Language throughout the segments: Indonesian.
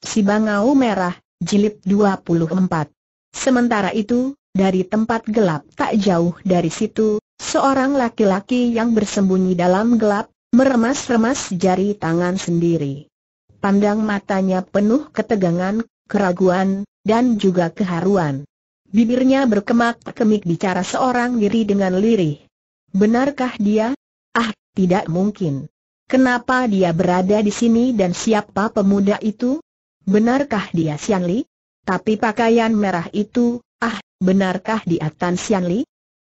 Si Bangau Merah, Jilid 24. Sementara itu, dari tempat gelap tak jauh dari situ, seorang laki-laki yang bersembunyi dalam gelap, meremas-remas jari tangan sendiri. Pandang matanya penuh ketegangan, keraguan, dan juga keharuan. Bibirnya berkemak-kemik bicara seorang diri dengan lirih. Benarkah dia? Ah, tidak mungkin. Kenapa dia berada di sini dan siapa pemuda itu? Benarkah dia Sian Tapi pakaian merah itu, ah, benarkah dia Tan Sian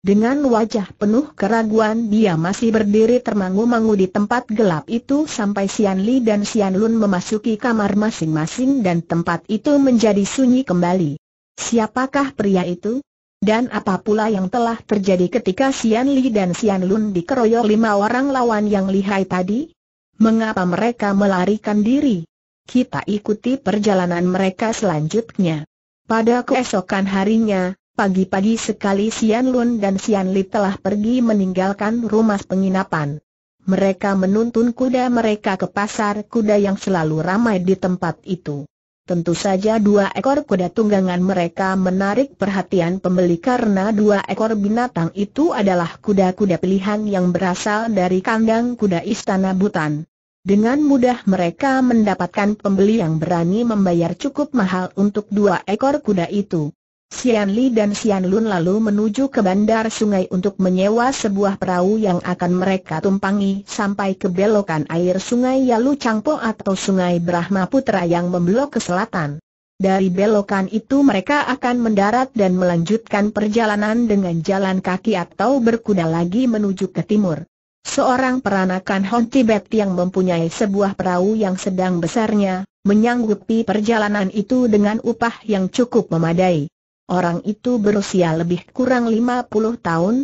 Dengan wajah penuh keraguan dia masih berdiri termangu-mangu di tempat gelap itu sampai Sian dan Sian memasuki kamar masing-masing dan tempat itu menjadi sunyi kembali. Siapakah pria itu? Dan apa pula yang telah terjadi ketika Sian dan Sian dikeroyok lima orang lawan yang lihai tadi? Mengapa mereka melarikan diri? kita ikuti perjalanan mereka selanjutnya. Pada keesokan harinya, pagi-pagi sekali Sian Lun dan Sian Li telah pergi meninggalkan rumah penginapan. Mereka menuntun kuda mereka ke pasar kuda yang selalu ramai di tempat itu. Tentu saja dua ekor kuda tunggangan mereka menarik perhatian pembeli karena dua ekor binatang itu adalah kuda-kuda pilihan yang berasal dari kandang kuda Istana Butan. Dengan mudah mereka mendapatkan pembeli yang berani membayar cukup mahal untuk dua ekor kuda itu. Xian Li dan Xian Lun lalu menuju ke bandar sungai untuk menyewa sebuah perahu yang akan mereka tumpangi sampai ke belokan air sungai Yalu Changpo atau sungai Brahmaputra yang membelok ke selatan. Dari belokan itu mereka akan mendarat dan melanjutkan perjalanan dengan jalan kaki atau berkuda lagi menuju ke timur. Seorang peranakan Hon Tibet yang mempunyai sebuah perahu yang sedang besarnya, menyanggupi perjalanan itu dengan upah yang cukup memadai. Orang itu berusia lebih kurang 50 tahun,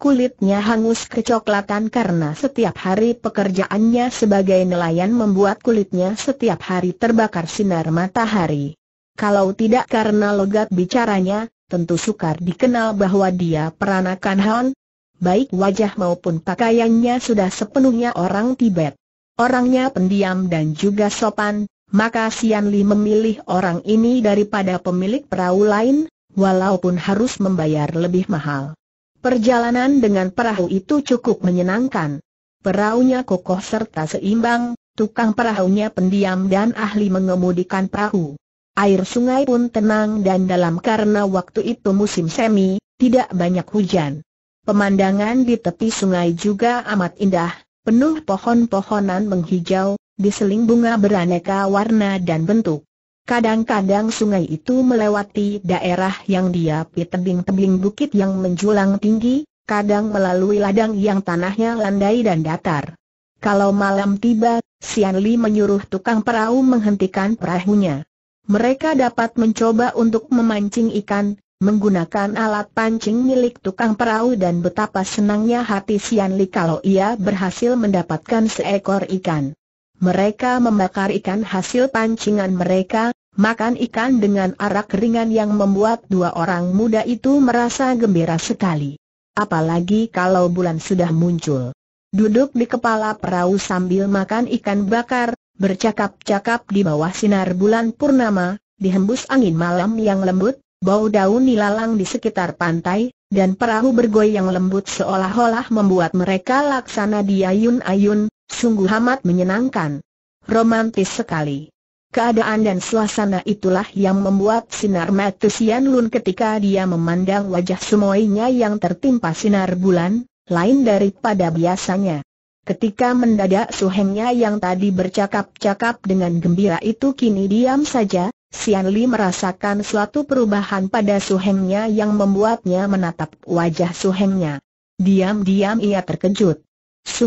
Kulitnya hangus kecoklatan karena setiap hari pekerjaannya sebagai nelayan membuat kulitnya setiap hari terbakar sinar matahari. Kalau tidak karena logat bicaranya, tentu sukar dikenal bahwa dia peranakan Han, baik wajah maupun pakaiannya sudah sepenuhnya orang Tibet. Orangnya pendiam dan juga sopan, maka Sian Li memilih orang ini daripada pemilik perahu lain, walaupun harus membayar lebih mahal. Perjalanan dengan perahu itu cukup menyenangkan. Perahunya kokoh serta seimbang, tukang perahunya pendiam dan ahli mengemudikan perahu. Air sungai pun tenang dan dalam karena waktu itu musim semi, tidak banyak hujan. Pemandangan di tepi sungai juga amat indah, penuh pohon-pohonan menghijau, diseling bunga beraneka warna dan bentuk. Kadang-kadang sungai itu melewati daerah yang diapi tebing-tebing bukit yang menjulang tinggi, kadang melalui ladang yang tanahnya landai dan datar. Kalau malam tiba, Sian Li menyuruh tukang perahu menghentikan perahunya. Mereka dapat mencoba untuk memancing ikan, menggunakan alat pancing milik tukang perahu dan betapa senangnya hati Sian Li kalau ia berhasil mendapatkan seekor ikan. Mereka membakar ikan hasil pancingan mereka, makan ikan dengan arak ringan yang membuat dua orang muda itu merasa gembira sekali. Apalagi kalau bulan sudah muncul. Duduk di kepala perahu sambil makan ikan bakar, bercakap-cakap di bawah sinar bulan purnama, dihembus angin malam yang lembut, bau daun nilalang di sekitar pantai, dan perahu bergoyang lembut seolah-olah membuat mereka laksana diayun-ayun, sungguh amat menyenangkan. Romantis sekali. Keadaan dan suasana itulah yang membuat sinar mata Sian Lun ketika dia memandang wajah semuanya yang tertimpa sinar bulan, lain daripada biasanya. Ketika mendadak suhengnya yang tadi bercakap-cakap dengan gembira itu kini diam saja, Sian Li merasakan suatu perubahan pada Hengnya yang membuatnya menatap wajah Hengnya. Diam-diam ia terkejut.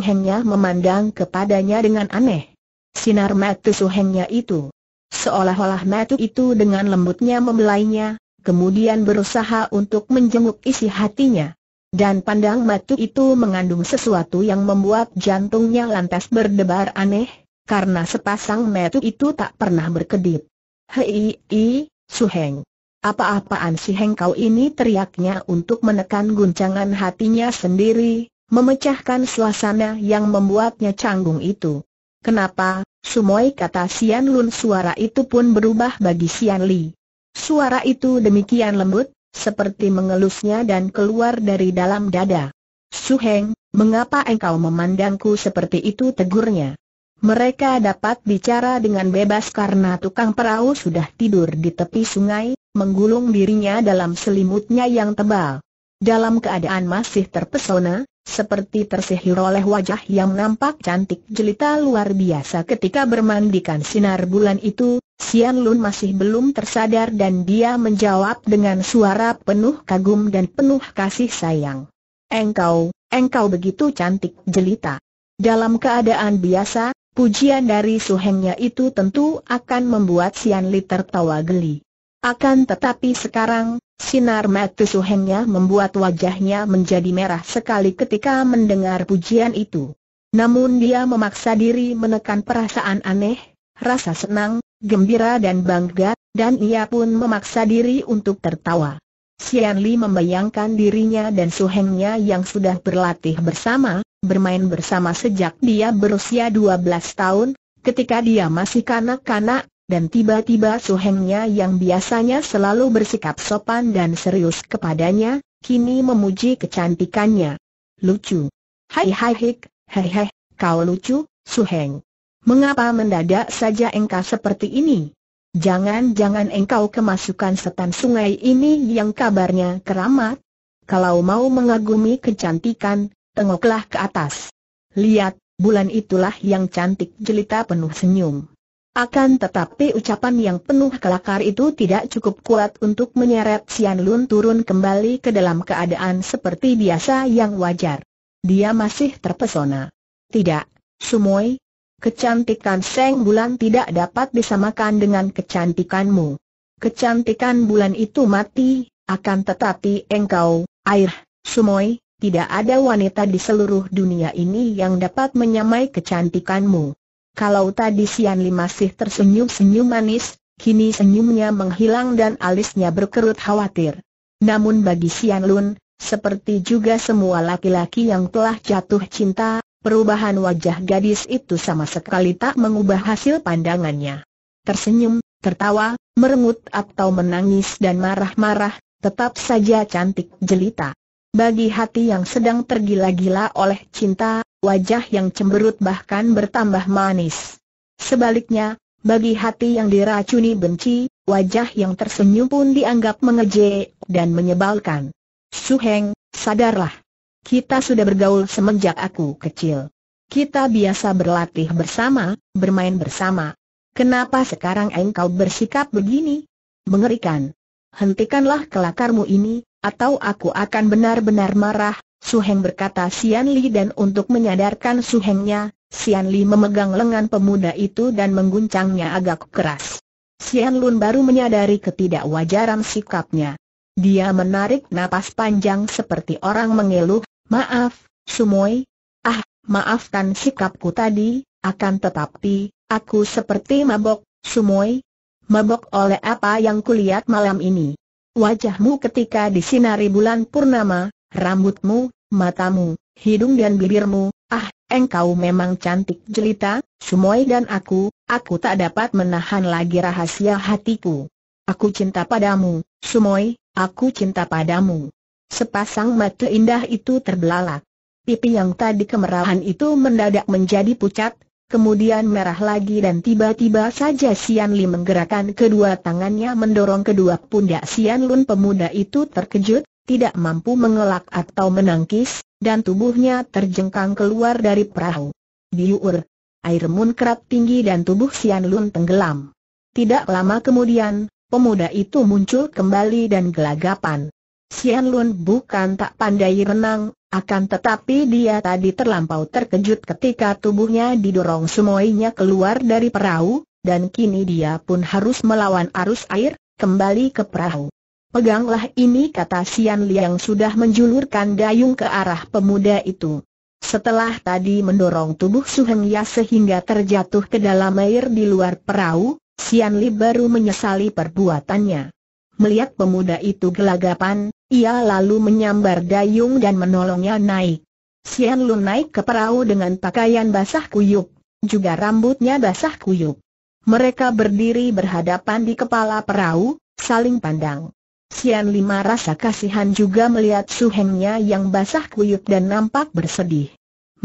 Hengnya memandang kepadanya dengan aneh. Sinar mata Hengnya itu. Seolah-olah mata itu dengan lembutnya membelainya, kemudian berusaha untuk menjenguk isi hatinya. Dan pandang mata itu mengandung sesuatu yang membuat jantungnya lantas berdebar aneh, karena sepasang mata itu tak pernah berkedip. Hei, i, Heng. Apa-apaan si Heng kau ini teriaknya untuk menekan guncangan hatinya sendiri, memecahkan suasana yang membuatnya canggung itu. Kenapa, Sumoy kata Sian Lun suara itu pun berubah bagi Sian Li. Suara itu demikian lembut, seperti mengelusnya dan keluar dari dalam dada. Su Heng, mengapa engkau memandangku seperti itu tegurnya? Mereka dapat bicara dengan bebas karena tukang perahu sudah tidur di tepi sungai, menggulung dirinya dalam selimutnya yang tebal. Dalam keadaan masih terpesona, seperti tersihir oleh wajah yang nampak cantik jelita luar biasa ketika bermandikan sinar bulan itu, Sian Lun masih belum tersadar dan dia menjawab dengan suara penuh kagum dan penuh kasih sayang. Engkau, engkau begitu cantik jelita. Dalam keadaan biasa, Pujian dari Suhengnya itu tentu akan membuat Sian Li tertawa geli. Akan tetapi sekarang, sinar mata Suhengnya membuat wajahnya menjadi merah sekali ketika mendengar pujian itu. Namun dia memaksa diri menekan perasaan aneh, rasa senang, gembira dan bangga, dan ia pun memaksa diri untuk tertawa. Sian Li membayangkan dirinya dan Suhengnya yang sudah berlatih bersama, bermain bersama sejak dia berusia 12 tahun, ketika dia masih kanak-kanak, dan tiba-tiba suhengnya yang biasanya selalu bersikap sopan dan serius kepadanya, kini memuji kecantikannya. Lucu. Hai hai hik, hai hai, kau lucu, suheng. Mengapa mendadak saja engkau seperti ini? Jangan-jangan engkau kemasukan setan sungai ini yang kabarnya keramat. Kalau mau mengagumi kecantikan, Tengoklah ke atas. Lihat, bulan itulah yang cantik jelita penuh senyum. Akan tetapi ucapan yang penuh kelakar itu tidak cukup kuat untuk menyeret Sian Lun turun kembali ke dalam keadaan seperti biasa yang wajar. Dia masih terpesona. Tidak, Sumoy. Kecantikan Seng Bulan tidak dapat disamakan dengan kecantikanmu. Kecantikan bulan itu mati, akan tetapi engkau, air, Sumoy, tidak ada wanita di seluruh dunia ini yang dapat menyamai kecantikanmu. Kalau tadi Sian Li masih tersenyum-senyum manis, kini senyumnya menghilang dan alisnya berkerut khawatir. Namun bagi Sian Lun, seperti juga semua laki-laki yang telah jatuh cinta, perubahan wajah gadis itu sama sekali tak mengubah hasil pandangannya. Tersenyum, tertawa, merengut atau menangis dan marah-marah, tetap saja cantik jelita. Bagi hati yang sedang tergila-gila oleh cinta, wajah yang cemberut bahkan bertambah manis. Sebaliknya, bagi hati yang diracuni benci, wajah yang tersenyum pun dianggap mengejek dan menyebalkan. Suheng, sadarlah. Kita sudah bergaul semenjak aku kecil. Kita biasa berlatih bersama, bermain bersama. Kenapa sekarang engkau bersikap begini? Mengerikan. Hentikanlah kelakarmu ini, atau aku akan benar-benar marah, Su Heng berkata Sian Li dan untuk menyadarkan Su Hengnya, Sian Li memegang lengan pemuda itu dan mengguncangnya agak keras. Sian Lun baru menyadari ketidakwajaran sikapnya. Dia menarik napas panjang seperti orang mengeluh, maaf, Sumoy. Ah, maafkan sikapku tadi, akan tetapi, aku seperti mabok, Sumoy. Mabok oleh apa yang kulihat malam ini. Wajahmu ketika disinari bulan purnama, rambutmu, matamu, hidung dan bibirmu, ah, engkau memang cantik jelita, Sumoy dan aku, aku tak dapat menahan lagi rahasia hatiku. Aku cinta padamu, Sumoy, aku cinta padamu. Sepasang mata indah itu terbelalak. Pipi yang tadi kemerahan itu mendadak menjadi pucat, kemudian merah lagi dan tiba-tiba saja Sian Li menggerakkan kedua tangannya mendorong kedua pundak Sian Lun pemuda itu terkejut, tidak mampu mengelak atau menangkis, dan tubuhnya terjengkang keluar dari perahu. Diur, air munkrat tinggi dan tubuh Sian Lun tenggelam. Tidak lama kemudian, pemuda itu muncul kembali dan gelagapan. Xian Lun bukan tak pandai renang, akan tetapi dia tadi terlampau terkejut ketika tubuhnya didorong semuanya keluar dari perahu, dan kini dia pun harus melawan arus air, kembali ke perahu. Peganglah ini kata Sian Liang sudah menjulurkan dayung ke arah pemuda itu. Setelah tadi mendorong tubuh Su Heng Ya sehingga terjatuh ke dalam air di luar perahu, Sian Li baru menyesali perbuatannya. Melihat pemuda itu gelagapan, ia lalu menyambar dayung dan menolongnya naik. Sian Lun naik ke perahu dengan pakaian basah kuyup, juga rambutnya basah kuyup. Mereka berdiri berhadapan di kepala perahu, saling pandang. Sian Lima rasa kasihan juga melihat suhengnya yang basah kuyup dan nampak bersedih.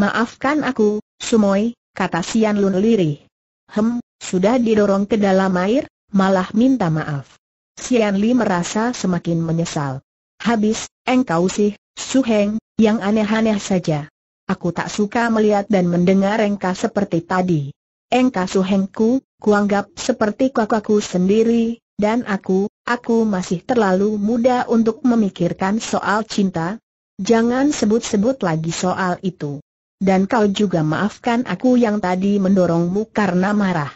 Maafkan aku, Sumoy, kata Sian Lun lirih. Hem, sudah didorong ke dalam air, malah minta maaf. Sian Li merasa semakin menyesal. Habis, engkau sih, Suheng, yang aneh-aneh saja. Aku tak suka melihat dan mendengar engkau seperti tadi. Engkau Suhengku, kuanggap seperti kakakku sendiri, dan aku, aku masih terlalu muda untuk memikirkan soal cinta. Jangan sebut-sebut lagi soal itu. Dan kau juga maafkan aku yang tadi mendorongmu karena marah.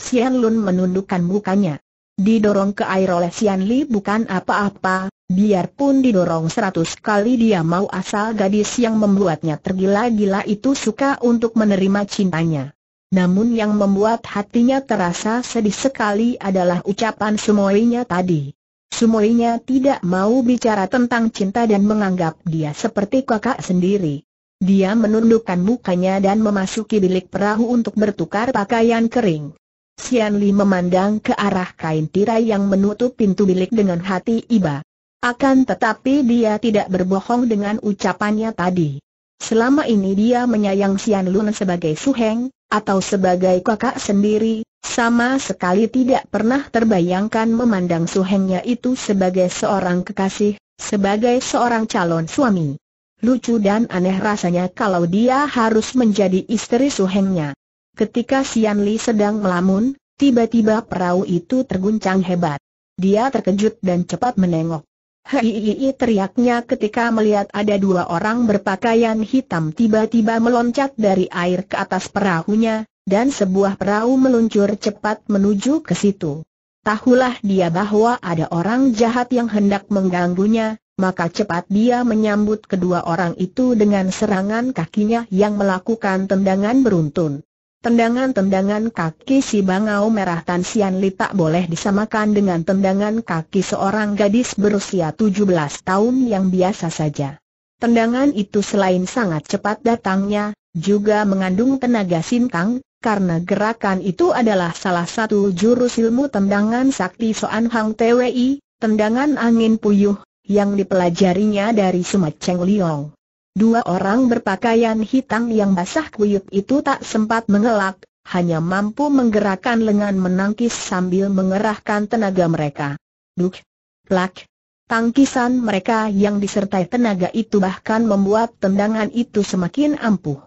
Xian Lun menundukkan mukanya. Didorong ke air oleh Xian Li bukan apa-apa, Biarpun didorong seratus kali dia mau asal gadis yang membuatnya tergila-gila itu suka untuk menerima cintanya. Namun yang membuat hatinya terasa sedih sekali adalah ucapan sumoinya tadi. Sumoinya tidak mau bicara tentang cinta dan menganggap dia seperti kakak sendiri. Dia menundukkan mukanya dan memasuki bilik perahu untuk bertukar pakaian kering. Sian Li memandang ke arah kain tirai yang menutup pintu bilik dengan hati iba. Akan tetapi dia tidak berbohong dengan ucapannya tadi. Selama ini dia menyayang Sian Lun sebagai suheng, atau sebagai kakak sendiri, sama sekali tidak pernah terbayangkan memandang suhengnya itu sebagai seorang kekasih, sebagai seorang calon suami. Lucu dan aneh rasanya kalau dia harus menjadi istri suhengnya. Ketika Sian Li sedang melamun, tiba-tiba perahu itu terguncang hebat. Dia terkejut dan cepat menengok. Hiiii teriaknya ketika melihat ada dua orang berpakaian hitam tiba-tiba meloncat dari air ke atas perahunya, dan sebuah perahu meluncur cepat menuju ke situ. Tahulah dia bahwa ada orang jahat yang hendak mengganggunya, maka cepat dia menyambut kedua orang itu dengan serangan kakinya yang melakukan tendangan beruntun. Tendangan-tendangan kaki si bangau merah Tan Sian Li tak boleh disamakan dengan tendangan kaki seorang gadis berusia 17 tahun yang biasa saja. Tendangan itu selain sangat cepat datangnya, juga mengandung tenaga sinkang, karena gerakan itu adalah salah satu jurus ilmu tendangan sakti Soan Hang TWI, tendangan angin puyuh, yang dipelajarinya dari Sumat Cheng Liong. Dua orang berpakaian hitam yang basah kuyup itu tak sempat mengelak, hanya mampu menggerakkan lengan menangkis sambil mengerahkan tenaga mereka. Duk, plak, tangkisan mereka yang disertai tenaga itu bahkan membuat tendangan itu semakin ampuh.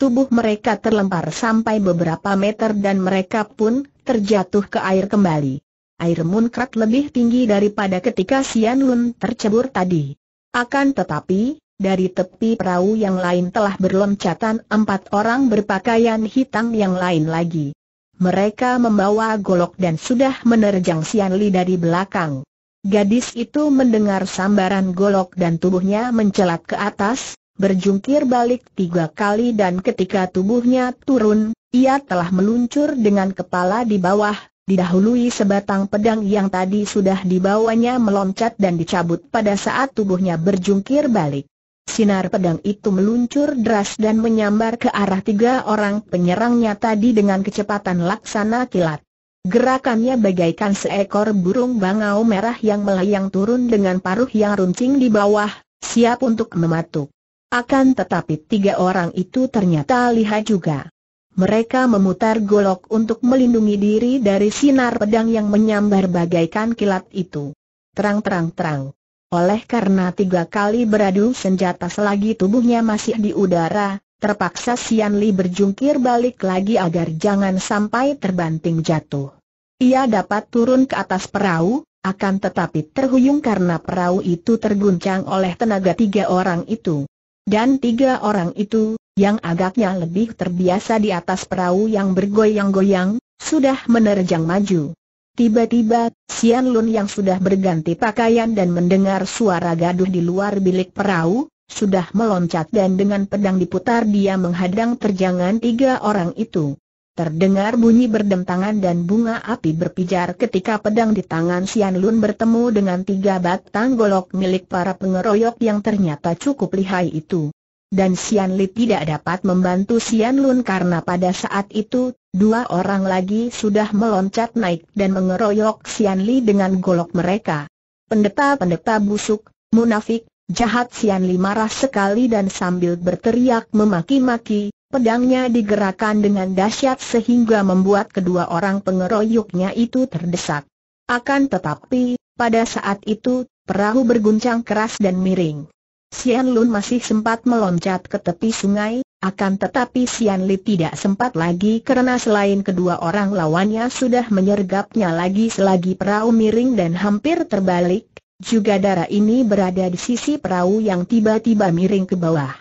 Tubuh mereka terlempar sampai beberapa meter dan mereka pun terjatuh ke air kembali. Air muncrat lebih tinggi daripada ketika Sian Lun tercebur tadi. Akan tetapi, dari tepi perahu yang lain telah berloncatan empat orang berpakaian hitam yang lain lagi. Mereka membawa golok dan sudah menerjang Sian Li dari belakang. Gadis itu mendengar sambaran golok dan tubuhnya mencelat ke atas, berjungkir balik tiga kali dan ketika tubuhnya turun, ia telah meluncur dengan kepala di bawah, didahului sebatang pedang yang tadi sudah dibawanya meloncat dan dicabut pada saat tubuhnya berjungkir balik. Sinar pedang itu meluncur deras dan menyambar ke arah tiga orang penyerangnya tadi dengan kecepatan laksana kilat. Gerakannya bagaikan seekor burung bangau merah yang melayang turun dengan paruh yang runcing di bawah, siap untuk mematuk. Akan tetapi tiga orang itu ternyata lihat juga. Mereka memutar golok untuk melindungi diri dari sinar pedang yang menyambar bagaikan kilat itu. Terang-terang-terang. Oleh karena tiga kali beradu senjata selagi tubuhnya masih di udara, terpaksa Sian Li berjungkir balik lagi agar jangan sampai terbanting jatuh. Ia dapat turun ke atas perahu, akan tetapi terhuyung karena perahu itu terguncang oleh tenaga tiga orang itu. Dan tiga orang itu, yang agaknya lebih terbiasa di atas perahu yang bergoyang-goyang, sudah menerjang maju. Tiba-tiba, Sian Lun yang sudah berganti pakaian dan mendengar suara gaduh di luar bilik perahu, sudah meloncat dan dengan pedang diputar dia menghadang terjangan tiga orang itu. Terdengar bunyi berdentangan dan bunga api berpijar ketika pedang di tangan Sian Lun bertemu dengan tiga batang golok milik para pengeroyok yang ternyata cukup lihai itu dan Sian Li tidak dapat membantu Sian Lun karena pada saat itu, dua orang lagi sudah meloncat naik dan mengeroyok Sian Li dengan golok mereka. Pendeta-pendeta busuk, munafik, jahat Sian Li marah sekali dan sambil berteriak memaki-maki, pedangnya digerakkan dengan dahsyat sehingga membuat kedua orang pengeroyoknya itu terdesak. Akan tetapi, pada saat itu, perahu berguncang keras dan miring. Sian Lun masih sempat meloncat ke tepi sungai, akan tetapi Sian Li tidak sempat lagi karena selain kedua orang lawannya sudah menyergapnya lagi selagi perahu miring dan hampir terbalik, juga darah ini berada di sisi perahu yang tiba-tiba miring ke bawah.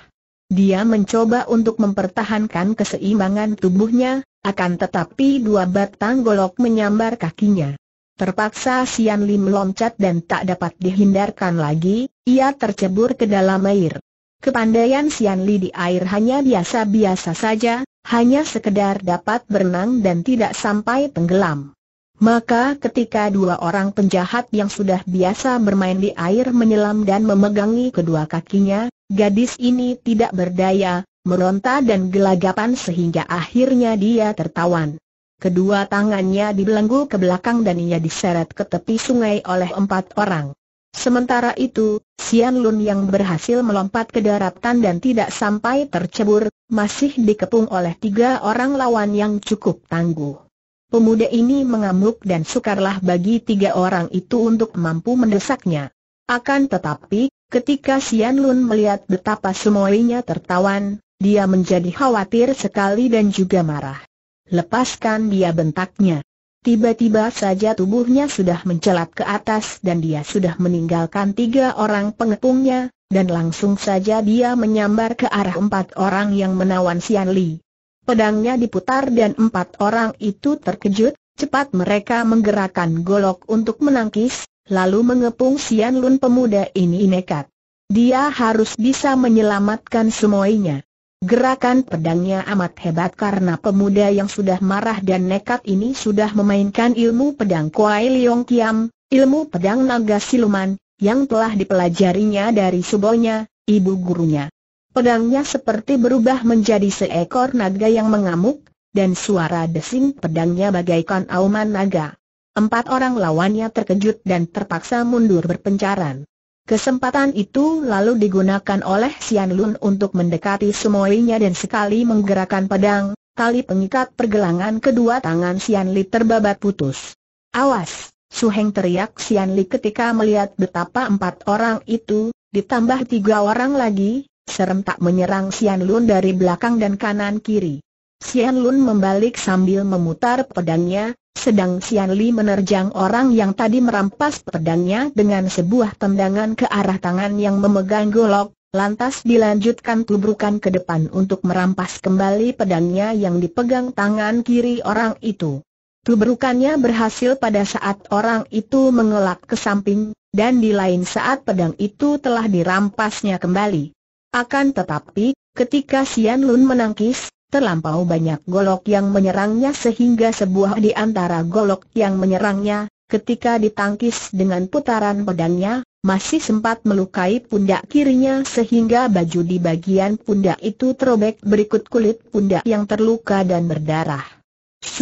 Dia mencoba untuk mempertahankan keseimbangan tubuhnya, akan tetapi dua batang golok menyambar kakinya. Terpaksa Sian Li meloncat dan tak dapat dihindarkan lagi, ia tercebur ke dalam air. Kepandaian Sian Li di air hanya biasa-biasa saja, hanya sekedar dapat berenang dan tidak sampai tenggelam. Maka ketika dua orang penjahat yang sudah biasa bermain di air menyelam dan memegangi kedua kakinya, gadis ini tidak berdaya, meronta dan gelagapan sehingga akhirnya dia tertawan. Kedua tangannya dibelenggu ke belakang dan ia diseret ke tepi sungai oleh empat orang. Sementara itu, Xian Lun yang berhasil melompat ke daratan dan tidak sampai tercebur, masih dikepung oleh tiga orang lawan yang cukup tangguh. Pemuda ini mengamuk dan sukarlah bagi tiga orang itu untuk mampu mendesaknya. Akan tetapi, ketika Xian Lun melihat betapa semuanya tertawan, dia menjadi khawatir sekali dan juga marah. Lepaskan dia bentaknya. Tiba-tiba saja tubuhnya sudah mencelat ke atas dan dia sudah meninggalkan tiga orang pengepungnya, dan langsung saja dia menyambar ke arah empat orang yang menawan Sian Li. Pedangnya diputar dan empat orang itu terkejut, cepat mereka menggerakkan golok untuk menangkis, lalu mengepung Sian Lun pemuda ini nekat. Dia harus bisa menyelamatkan semuanya. Gerakan pedangnya amat hebat karena pemuda yang sudah marah dan nekat ini sudah memainkan ilmu pedang Kuai Liong Kiam, ilmu pedang naga siluman, yang telah dipelajarinya dari subonya, ibu gurunya. Pedangnya seperti berubah menjadi seekor naga yang mengamuk, dan suara desing pedangnya bagaikan auman naga. Empat orang lawannya terkejut dan terpaksa mundur berpencaran. Kesempatan itu lalu digunakan oleh Sian Lun untuk mendekati semuanya dan sekali menggerakkan pedang, tali pengikat pergelangan kedua tangan Sian Li terbabat putus. Awas! Su Heng teriak Sian Li ketika melihat betapa empat orang itu, ditambah tiga orang lagi, serem tak menyerang Sian Lun dari belakang dan kanan kiri. Sian Lun membalik sambil memutar pedangnya, sedang Sian Li menerjang orang yang tadi merampas pedangnya dengan sebuah tendangan ke arah tangan yang memegang golok, lantas dilanjutkan tubrukan ke depan untuk merampas kembali pedangnya yang dipegang tangan kiri orang itu. Tubrukannya berhasil pada saat orang itu mengelak ke samping, dan di lain saat pedang itu telah dirampasnya kembali. Akan tetapi, ketika Sian Lun menangkis, terlampau banyak golok yang menyerangnya sehingga sebuah di antara golok yang menyerangnya, ketika ditangkis dengan putaran pedangnya, masih sempat melukai pundak kirinya sehingga baju di bagian pundak itu terobek berikut kulit pundak yang terluka dan berdarah.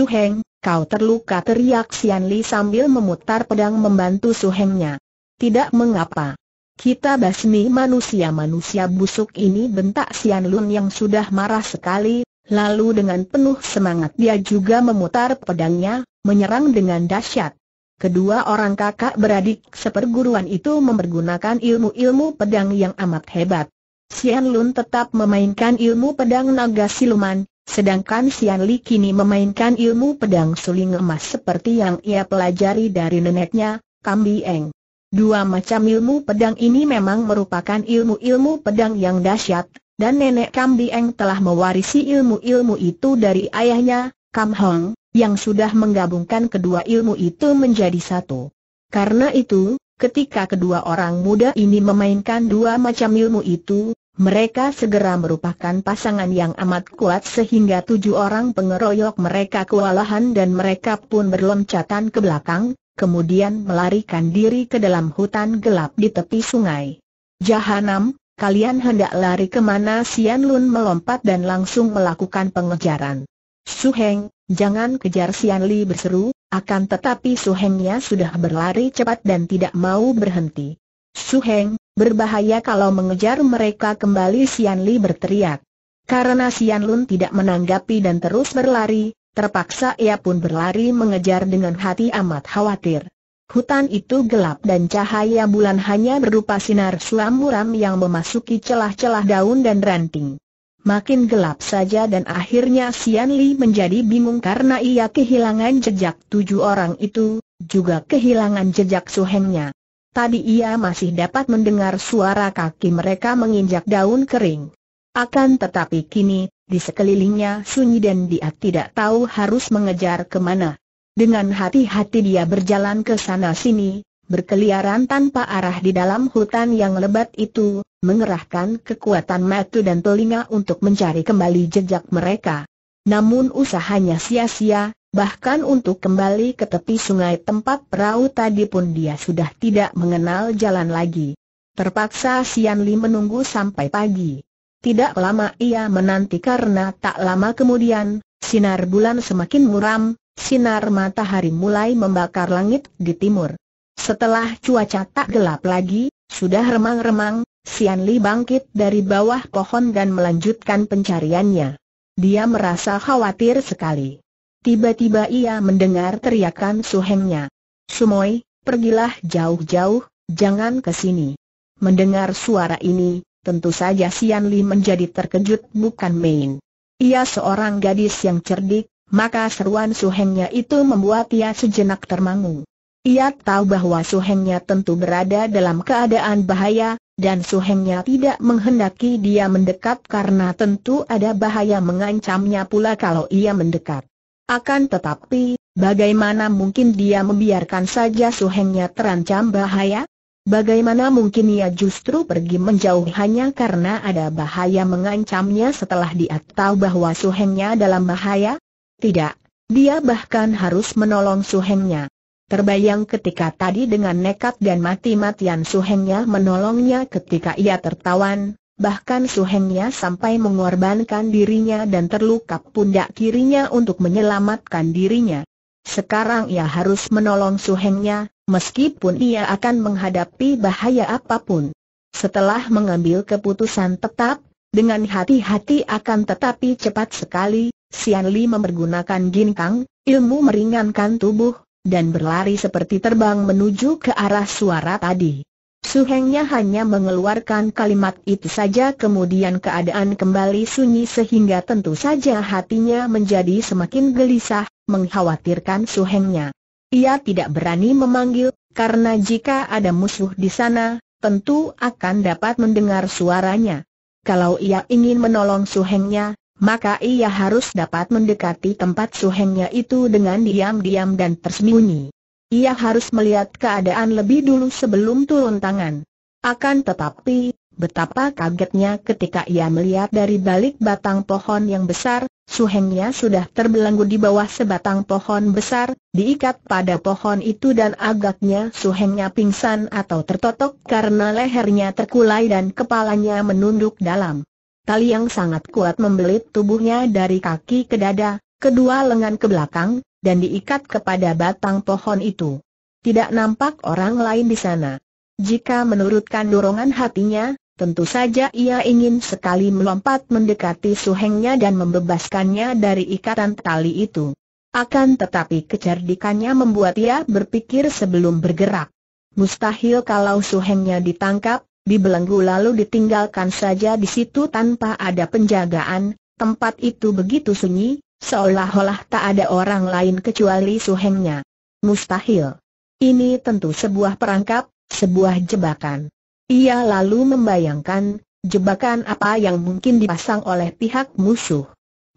Heng, kau terluka teriak Sian Li sambil memutar pedang membantu Hengnya. Tidak mengapa. Kita basmi manusia-manusia busuk ini bentak Sian Lun yang sudah marah sekali, Lalu dengan penuh semangat dia juga memutar pedangnya, menyerang dengan dahsyat. Kedua orang kakak beradik seperguruan itu mempergunakan ilmu-ilmu pedang yang amat hebat. Xian Lun tetap memainkan ilmu pedang naga siluman, sedangkan Xian Li kini memainkan ilmu pedang suling emas seperti yang ia pelajari dari neneknya, Kambi Eng. Dua macam ilmu pedang ini memang merupakan ilmu-ilmu pedang yang dahsyat, dan nenek Kam Bieng telah mewarisi ilmu-ilmu itu dari ayahnya, Kam Hong, yang sudah menggabungkan kedua ilmu itu menjadi satu. Karena itu, ketika kedua orang muda ini memainkan dua macam ilmu itu, mereka segera merupakan pasangan yang amat kuat sehingga tujuh orang pengeroyok mereka kewalahan dan mereka pun berloncatan ke belakang, kemudian melarikan diri ke dalam hutan gelap di tepi sungai. Jahanam, kalian hendak lari kemana Sian Lun melompat dan langsung melakukan pengejaran. Su Heng, jangan kejar Sian Li berseru, akan tetapi Su Hengnya sudah berlari cepat dan tidak mau berhenti. Su Heng, berbahaya kalau mengejar mereka kembali Sian Li berteriak. Karena Sian Lun tidak menanggapi dan terus berlari, terpaksa ia pun berlari mengejar dengan hati amat khawatir. Hutan itu gelap dan cahaya bulan hanya berupa sinar sulam muram yang memasuki celah-celah daun dan ranting. Makin gelap saja dan akhirnya Sian Li menjadi bingung karena ia kehilangan jejak tujuh orang itu, juga kehilangan jejak suhengnya. Tadi ia masih dapat mendengar suara kaki mereka menginjak daun kering. Akan tetapi kini, di sekelilingnya sunyi dan dia tidak tahu harus mengejar kemana. Dengan hati-hati dia berjalan ke sana-sini, berkeliaran tanpa arah di dalam hutan yang lebat itu, mengerahkan kekuatan mata dan telinga untuk mencari kembali jejak mereka. Namun usahanya sia-sia, bahkan untuk kembali ke tepi sungai tempat perahu tadi pun dia sudah tidak mengenal jalan lagi. Terpaksa Sian Li menunggu sampai pagi. Tidak lama ia menanti karena tak lama kemudian, sinar bulan semakin muram, sinar matahari mulai membakar langit di timur. Setelah cuaca tak gelap lagi, sudah remang-remang, Sian Li bangkit dari bawah pohon dan melanjutkan pencariannya. Dia merasa khawatir sekali. Tiba-tiba ia mendengar teriakan suhengnya. Sumoy, pergilah jauh-jauh, jangan ke sini. Mendengar suara ini, tentu saja Sian Li menjadi terkejut bukan main. Ia seorang gadis yang cerdik, maka seruan suhengnya itu membuat ia sejenak termangu. Ia tahu bahwa suhengnya tentu berada dalam keadaan bahaya, dan suhengnya tidak menghendaki dia mendekat karena tentu ada bahaya mengancamnya pula kalau ia mendekat. Akan tetapi, bagaimana mungkin dia membiarkan saja suhengnya terancam bahaya? Bagaimana mungkin ia justru pergi menjauh hanya karena ada bahaya mengancamnya setelah dia tahu bahwa suhengnya dalam bahaya? Tidak, dia bahkan harus menolong suhengnya. Terbayang ketika tadi dengan nekat dan mati-matian suhengnya menolongnya ketika ia tertawan, bahkan suhengnya sampai mengorbankan dirinya dan terluka pundak kirinya untuk menyelamatkan dirinya. Sekarang ia harus menolong suhengnya, meskipun ia akan menghadapi bahaya apapun. Setelah mengambil keputusan tetap, dengan hati-hati akan tetapi cepat sekali, Sian Li mempergunakan ginkang, ilmu meringankan tubuh, dan berlari seperti terbang menuju ke arah suara tadi. Suhengnya hanya mengeluarkan kalimat itu saja kemudian keadaan kembali sunyi sehingga tentu saja hatinya menjadi semakin gelisah, mengkhawatirkan Suhengnya. Ia tidak berani memanggil, karena jika ada musuh di sana, tentu akan dapat mendengar suaranya kalau ia ingin menolong suhengnya, maka ia harus dapat mendekati tempat suhengnya itu dengan diam-diam dan tersembunyi. Ia harus melihat keadaan lebih dulu sebelum turun tangan. Akan tetapi, betapa kagetnya ketika ia melihat dari balik batang pohon yang besar, Suhengnya sudah terbelenggu di bawah sebatang pohon besar, diikat pada pohon itu dan agaknya Suhengnya pingsan atau tertotok karena lehernya terkulai dan kepalanya menunduk dalam. Tali yang sangat kuat membelit tubuhnya dari kaki ke dada, kedua lengan ke belakang, dan diikat kepada batang pohon itu. Tidak nampak orang lain di sana. Jika menurutkan dorongan hatinya, Tentu saja ia ingin sekali melompat mendekati suhengnya dan membebaskannya dari ikatan tali itu. Akan tetapi kecerdikannya membuat ia berpikir sebelum bergerak. Mustahil kalau suhengnya ditangkap, dibelenggu lalu ditinggalkan saja di situ tanpa ada penjagaan, tempat itu begitu sunyi, seolah-olah tak ada orang lain kecuali suhengnya. Mustahil. Ini tentu sebuah perangkap, sebuah jebakan. Ia lalu membayangkan, jebakan apa yang mungkin dipasang oleh pihak musuh.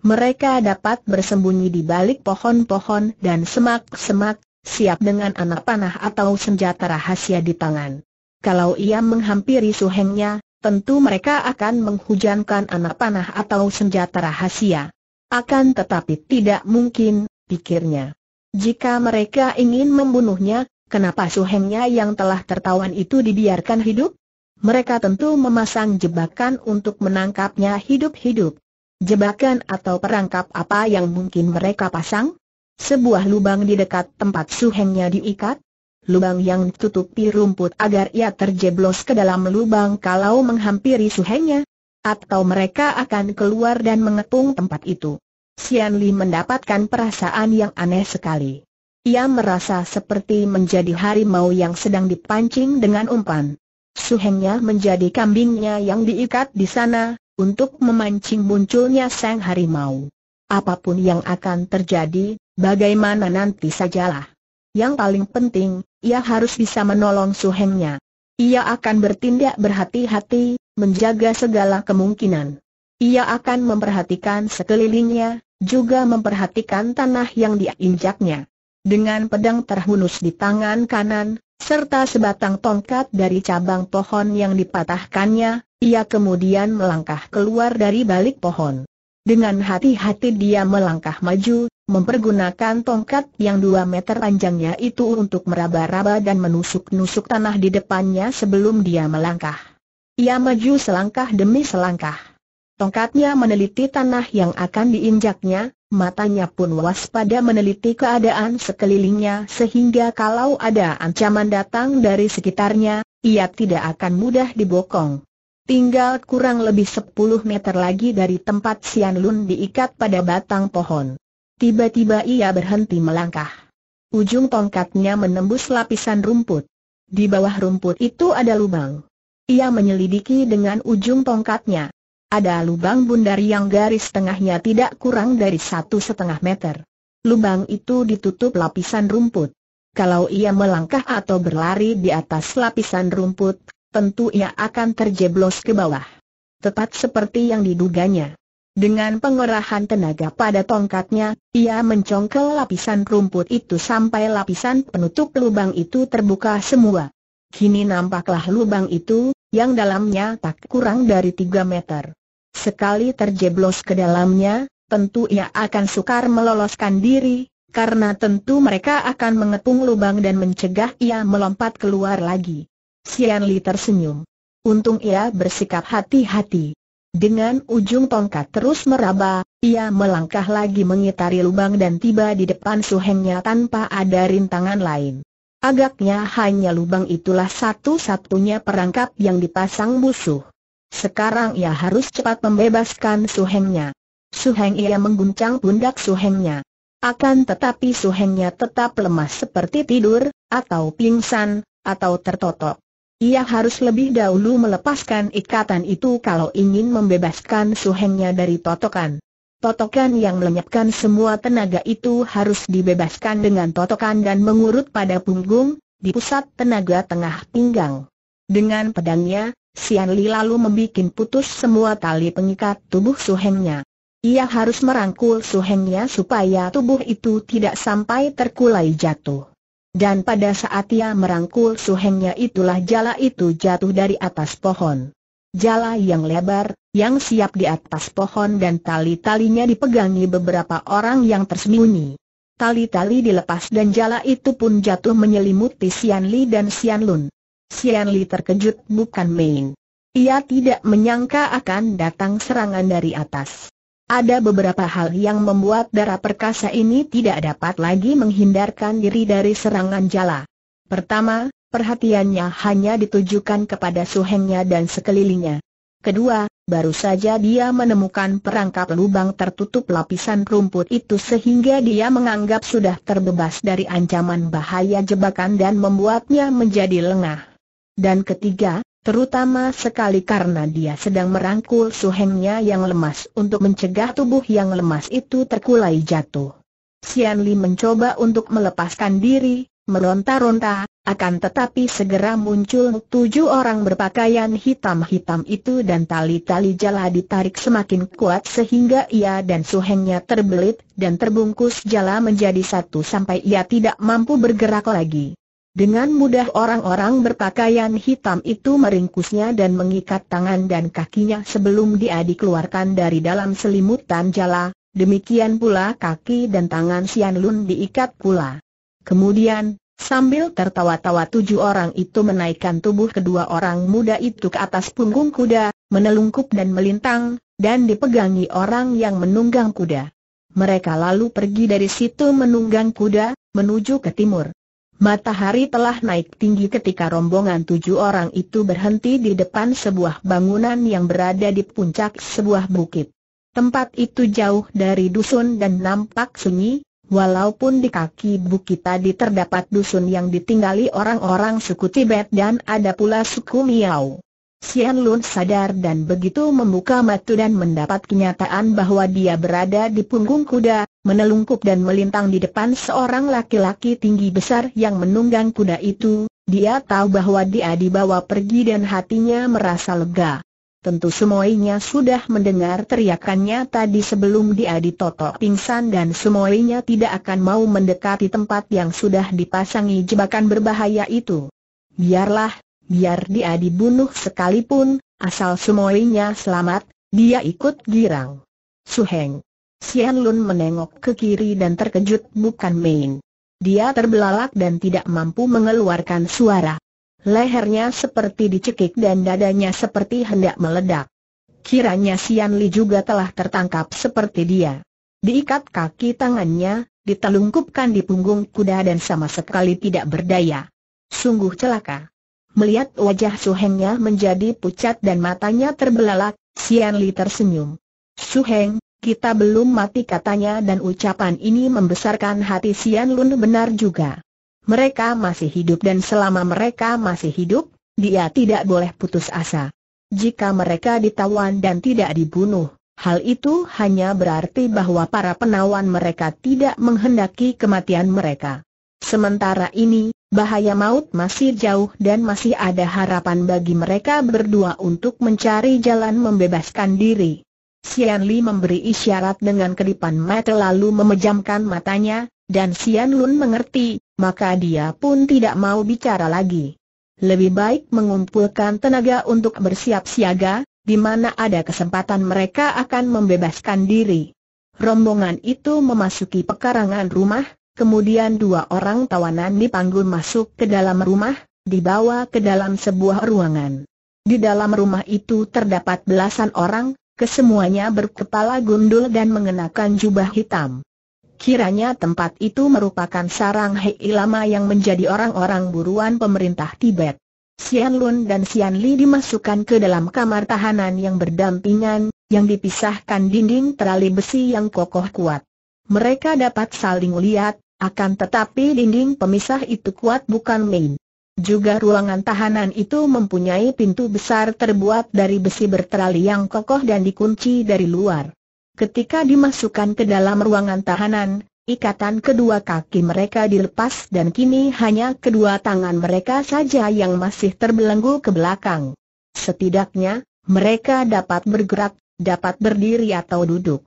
Mereka dapat bersembunyi di balik pohon-pohon dan semak-semak, siap dengan anak panah atau senjata rahasia di tangan. Kalau ia menghampiri suhengnya, tentu mereka akan menghujankan anak panah atau senjata rahasia. Akan tetapi tidak mungkin, pikirnya. Jika mereka ingin membunuhnya, Kenapa suhengnya yang telah tertawan itu dibiarkan hidup? Mereka tentu memasang jebakan untuk menangkapnya hidup-hidup. Jebakan atau perangkap apa yang mungkin mereka pasang? Sebuah lubang di dekat tempat suhengnya diikat? Lubang yang tutupi rumput agar ia terjeblos ke dalam lubang kalau menghampiri suhengnya? Atau mereka akan keluar dan mengepung tempat itu? Sian Li mendapatkan perasaan yang aneh sekali. Ia merasa seperti menjadi harimau yang sedang dipancing dengan umpan. Suhengnya menjadi kambingnya yang diikat di sana, untuk memancing munculnya sang harimau. Apapun yang akan terjadi, bagaimana nanti sajalah. Yang paling penting, ia harus bisa menolong suhengnya. Ia akan bertindak berhati-hati, menjaga segala kemungkinan. Ia akan memperhatikan sekelilingnya, juga memperhatikan tanah yang diinjaknya dengan pedang terhunus di tangan kanan, serta sebatang tongkat dari cabang pohon yang dipatahkannya, ia kemudian melangkah keluar dari balik pohon. Dengan hati-hati dia melangkah maju, mempergunakan tongkat yang dua meter panjangnya itu untuk meraba-raba dan menusuk-nusuk tanah di depannya sebelum dia melangkah. Ia maju selangkah demi selangkah. Tongkatnya meneliti tanah yang akan diinjaknya, matanya pun waspada meneliti keadaan sekelilingnya sehingga kalau ada ancaman datang dari sekitarnya, ia tidak akan mudah dibokong. Tinggal kurang lebih 10 meter lagi dari tempat Sian Lun diikat pada batang pohon. Tiba-tiba ia berhenti melangkah. Ujung tongkatnya menembus lapisan rumput. Di bawah rumput itu ada lubang. Ia menyelidiki dengan ujung tongkatnya. Ada lubang bundar yang garis tengahnya tidak kurang dari satu setengah meter. Lubang itu ditutup lapisan rumput. Kalau ia melangkah atau berlari di atas lapisan rumput, tentu ia akan terjeblos ke bawah. Tepat seperti yang diduganya. Dengan pengerahan tenaga pada tongkatnya, ia mencongkel lapisan rumput itu sampai lapisan penutup lubang itu terbuka semua. Kini nampaklah lubang itu, yang dalamnya tak kurang dari 3 meter. Sekali terjeblos ke dalamnya, tentu ia akan sukar meloloskan diri, karena tentu mereka akan mengepung lubang dan mencegah ia melompat keluar lagi. Sian Li tersenyum. Untung ia bersikap hati-hati. Dengan ujung tongkat terus meraba, ia melangkah lagi mengitari lubang dan tiba di depan suhengnya tanpa ada rintangan lain. Agaknya hanya lubang itulah satu-satunya perangkap yang dipasang musuh. Sekarang ia harus cepat membebaskan suhengnya. Suheng ia mengguncang pundak suhengnya. Akan tetapi suhengnya tetap lemas seperti tidur, atau pingsan, atau tertotok. Ia harus lebih dahulu melepaskan ikatan itu kalau ingin membebaskan suhengnya dari totokan totokan yang melenyapkan semua tenaga itu harus dibebaskan dengan totokan dan mengurut pada punggung, di pusat tenaga tengah pinggang. Dengan pedangnya, Sian Li lalu membuat putus semua tali pengikat tubuh suhengnya. Ia harus merangkul suhengnya supaya tubuh itu tidak sampai terkulai jatuh. Dan pada saat ia merangkul suhengnya itulah jala itu jatuh dari atas pohon. Jala yang lebar, yang siap di atas pohon dan tali-talinya dipegangi beberapa orang yang tersembunyi. Tali-tali dilepas dan jala itu pun jatuh menyelimuti Sian Li dan Sian Lun. Sian Li terkejut bukan main. Ia tidak menyangka akan datang serangan dari atas. Ada beberapa hal yang membuat darah perkasa ini tidak dapat lagi menghindarkan diri dari serangan jala. Pertama, perhatiannya hanya ditujukan kepada suhengnya dan sekelilingnya. Kedua, Baru saja dia menemukan perangkap lubang tertutup lapisan rumput itu sehingga dia menganggap sudah terbebas dari ancaman bahaya jebakan dan membuatnya menjadi lengah. Dan ketiga, terutama sekali karena dia sedang merangkul suhengnya yang lemas untuk mencegah tubuh yang lemas itu terkulai jatuh. Sian Li mencoba untuk melepaskan diri, melonta ronta akan tetapi segera muncul tujuh orang berpakaian hitam-hitam itu dan tali-tali jala ditarik semakin kuat sehingga ia dan suhengnya terbelit dan terbungkus jala menjadi satu sampai ia tidak mampu bergerak lagi. Dengan mudah orang-orang berpakaian hitam itu meringkusnya dan mengikat tangan dan kakinya sebelum dia dikeluarkan dari dalam selimutan jala, demikian pula kaki dan tangan Sian Lun diikat pula. Kemudian, sambil tertawa-tawa tujuh orang itu menaikkan tubuh kedua orang muda itu ke atas punggung kuda, menelungkup dan melintang, dan dipegangi orang yang menunggang kuda. Mereka lalu pergi dari situ menunggang kuda, menuju ke timur. Matahari telah naik tinggi ketika rombongan tujuh orang itu berhenti di depan sebuah bangunan yang berada di puncak sebuah bukit. Tempat itu jauh dari dusun dan nampak sunyi, Walaupun di kaki bukit tadi terdapat dusun yang ditinggali orang-orang suku Tibet dan ada pula suku Miao. Sian Lun sadar dan begitu membuka mata dan mendapat kenyataan bahwa dia berada di punggung kuda, menelungkup dan melintang di depan seorang laki-laki tinggi besar yang menunggang kuda itu, dia tahu bahwa dia dibawa pergi dan hatinya merasa lega. Tentu semuanya sudah mendengar teriakannya tadi sebelum dia ditotok pingsan dan semuanya tidak akan mau mendekati tempat yang sudah dipasangi jebakan berbahaya itu. Biarlah, biar dia dibunuh sekalipun, asal semuanya selamat, dia ikut girang. Suheng. Sian Lun menengok ke kiri dan terkejut bukan main. Dia terbelalak dan tidak mampu mengeluarkan suara lehernya seperti dicekik dan dadanya seperti hendak meledak. Kiranya Sian Li juga telah tertangkap seperti dia. Diikat kaki tangannya, ditelungkupkan di punggung kuda dan sama sekali tidak berdaya. Sungguh celaka. Melihat wajah Suhengnya menjadi pucat dan matanya terbelalak, Sian Li tersenyum. Suheng, kita belum mati katanya dan ucapan ini membesarkan hati Sian Lun benar juga. Mereka masih hidup dan selama mereka masih hidup, dia tidak boleh putus asa. Jika mereka ditawan dan tidak dibunuh, hal itu hanya berarti bahwa para penawan mereka tidak menghendaki kematian mereka. Sementara ini, bahaya maut masih jauh dan masih ada harapan bagi mereka berdua untuk mencari jalan membebaskan diri. Sian Li memberi isyarat dengan kedipan mata lalu memejamkan matanya, dan Sian Lun mengerti, maka dia pun tidak mau bicara lagi. Lebih baik mengumpulkan tenaga untuk bersiap siaga, di mana ada kesempatan mereka akan membebaskan diri. Rombongan itu memasuki pekarangan rumah, kemudian dua orang tawanan dipanggul masuk ke dalam rumah, dibawa ke dalam sebuah ruangan. Di dalam rumah itu terdapat belasan orang, kesemuanya berkepala gundul dan mengenakan jubah hitam. Kiranya tempat itu merupakan sarang Hei Lama yang menjadi orang-orang buruan pemerintah Tibet. Sian Lun dan Sian Li dimasukkan ke dalam kamar tahanan yang berdampingan, yang dipisahkan dinding terali besi yang kokoh kuat. Mereka dapat saling lihat, akan tetapi dinding pemisah itu kuat bukan main. Juga ruangan tahanan itu mempunyai pintu besar terbuat dari besi berterali yang kokoh dan dikunci dari luar. Ketika dimasukkan ke dalam ruangan tahanan, ikatan kedua kaki mereka dilepas dan kini hanya kedua tangan mereka saja yang masih terbelenggu ke belakang. Setidaknya, mereka dapat bergerak, dapat berdiri atau duduk.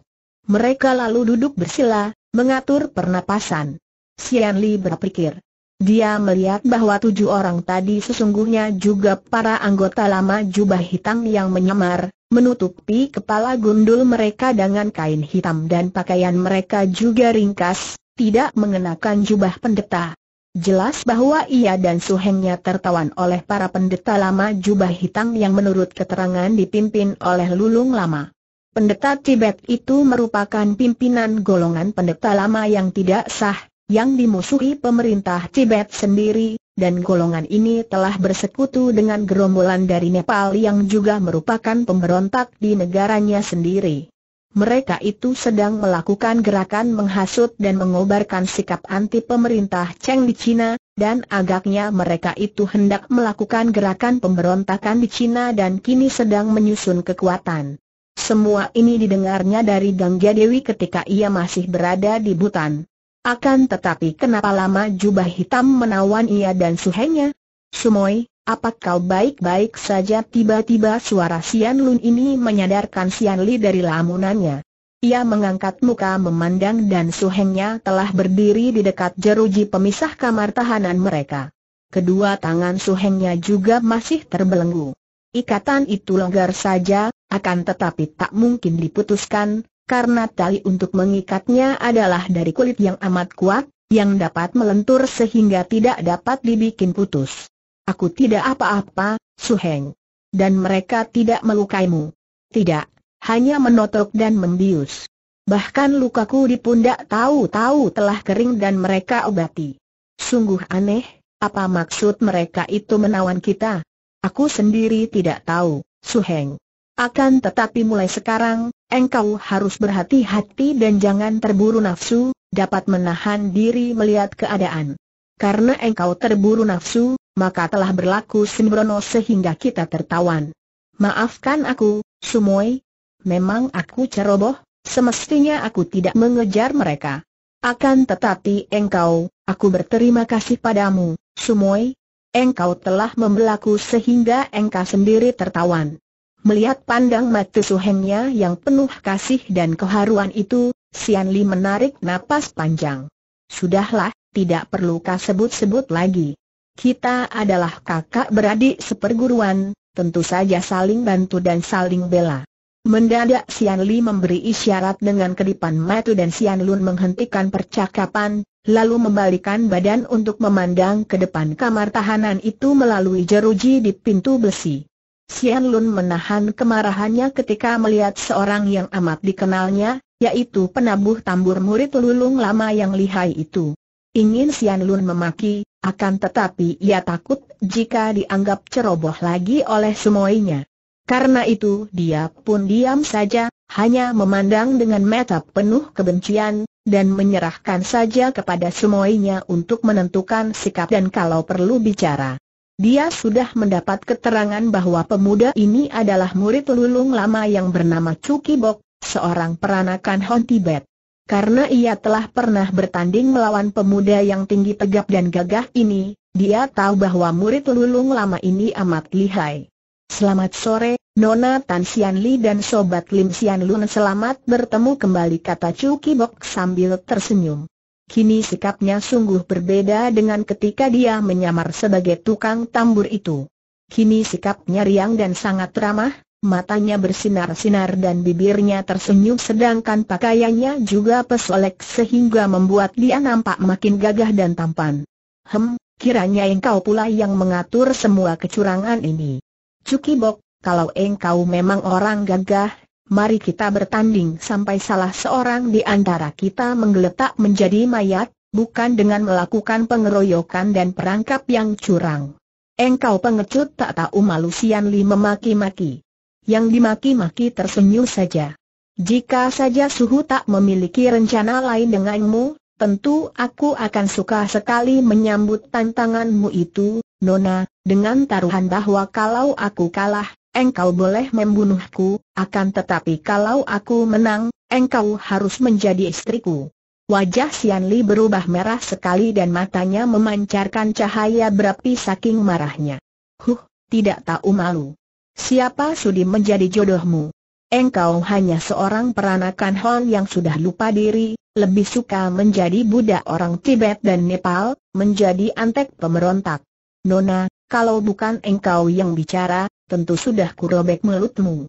Mereka lalu duduk bersila, mengatur pernapasan. Sian Li berpikir. Dia melihat bahwa tujuh orang tadi sesungguhnya juga para anggota lama jubah hitam yang menyamar, menutupi kepala gundul mereka dengan kain hitam dan pakaian mereka juga ringkas, tidak mengenakan jubah pendeta. Jelas bahwa ia dan suhengnya tertawan oleh para pendeta lama jubah hitam yang menurut keterangan dipimpin oleh lulung lama. Pendeta Tibet itu merupakan pimpinan golongan pendeta lama yang tidak sah, yang dimusuhi pemerintah Tibet sendiri, dan golongan ini telah bersekutu dengan gerombolan dari Nepal yang juga merupakan pemberontak di negaranya sendiri. Mereka itu sedang melakukan gerakan menghasut dan mengobarkan sikap anti pemerintah Cheng di China, dan agaknya mereka itu hendak melakukan gerakan pemberontakan di China dan kini sedang menyusun kekuatan. Semua ini didengarnya dari Gangga Dewi ketika ia masih berada di Butan. Akan tetapi kenapa lama jubah hitam menawan ia dan suhenya? Sumoy, apa kau baik-baik saja tiba-tiba suara Sian Lun ini menyadarkan Sian Li dari lamunannya. Ia mengangkat muka memandang dan suhengnya telah berdiri di dekat jeruji pemisah kamar tahanan mereka. Kedua tangan suhengnya juga masih terbelenggu. Ikatan itu longgar saja, akan tetapi tak mungkin diputuskan, karena tali untuk mengikatnya adalah dari kulit yang amat kuat, yang dapat melentur sehingga tidak dapat dibikin putus. Aku tidak apa-apa, Su Heng. Dan mereka tidak melukaimu. Tidak, hanya menotok dan membius. Bahkan lukaku di pundak tahu-tahu telah kering dan mereka obati. Sungguh aneh, apa maksud mereka itu menawan kita? Aku sendiri tidak tahu, Su Heng. Akan tetapi mulai sekarang, engkau harus berhati-hati dan jangan terburu nafsu, dapat menahan diri melihat keadaan. Karena engkau terburu nafsu, maka telah berlaku sembrono sehingga kita tertawan. Maafkan aku, Sumoy. Memang aku ceroboh, semestinya aku tidak mengejar mereka. Akan tetapi engkau, aku berterima kasih padamu, Sumoy. Engkau telah membelaku sehingga engkau sendiri tertawan. Melihat pandang mata Suhengnya yang penuh kasih dan keharuan itu, Sian Li menarik napas panjang. Sudahlah, tidak perlu kau sebut-sebut lagi. Kita adalah kakak beradik seperguruan, tentu saja saling bantu dan saling bela. Mendadak Sian Li memberi isyarat dengan kedipan mata dan Sian Lun menghentikan percakapan, lalu membalikan badan untuk memandang ke depan kamar tahanan itu melalui jeruji di pintu besi. Xian Lun menahan kemarahannya ketika melihat seorang yang amat dikenalnya, yaitu penabuh tambur murid lulung lama yang lihai itu. Ingin Xian Lun memaki, akan tetapi ia takut jika dianggap ceroboh lagi oleh semuanya. Karena itu dia pun diam saja, hanya memandang dengan mata penuh kebencian, dan menyerahkan saja kepada semuanya untuk menentukan sikap dan kalau perlu bicara. Dia sudah mendapat keterangan bahwa pemuda ini adalah murid lulung lama yang bernama Cuki Bok, seorang peranakan Hon Tibet. Karena ia telah pernah bertanding melawan pemuda yang tinggi tegap dan gagah ini, dia tahu bahwa murid lulung lama ini amat lihai. Selamat sore, Nona Tan Sian Li dan Sobat Lim Sian Lun selamat bertemu kembali kata Cuki Bok sambil tersenyum. Kini sikapnya sungguh berbeda dengan ketika dia menyamar sebagai tukang tambur itu. Kini sikapnya riang dan sangat ramah, matanya bersinar-sinar dan bibirnya tersenyum sedangkan pakaiannya juga pesolek sehingga membuat dia nampak makin gagah dan tampan. Hem, kiranya engkau pula yang mengatur semua kecurangan ini. Cukibok, kalau engkau memang orang gagah, mari kita bertanding sampai salah seorang di antara kita menggeletak menjadi mayat, bukan dengan melakukan pengeroyokan dan perangkap yang curang. Engkau pengecut tak tahu malu Sian Li memaki-maki. Yang dimaki-maki tersenyum saja. Jika saja Suhu tak memiliki rencana lain denganmu, Tentu aku akan suka sekali menyambut tantanganmu itu, Nona, dengan taruhan bahwa kalau aku kalah, engkau boleh membunuhku, akan tetapi kalau aku menang, engkau harus menjadi istriku. Wajah Sian Li berubah merah sekali dan matanya memancarkan cahaya berapi saking marahnya. Huh, tidak tahu malu. Siapa sudi menjadi jodohmu? Engkau hanya seorang peranakan Hon yang sudah lupa diri, lebih suka menjadi budak orang Tibet dan Nepal, menjadi antek pemberontak. Nona, kalau bukan engkau yang bicara, tentu sudah kurobek mulutmu.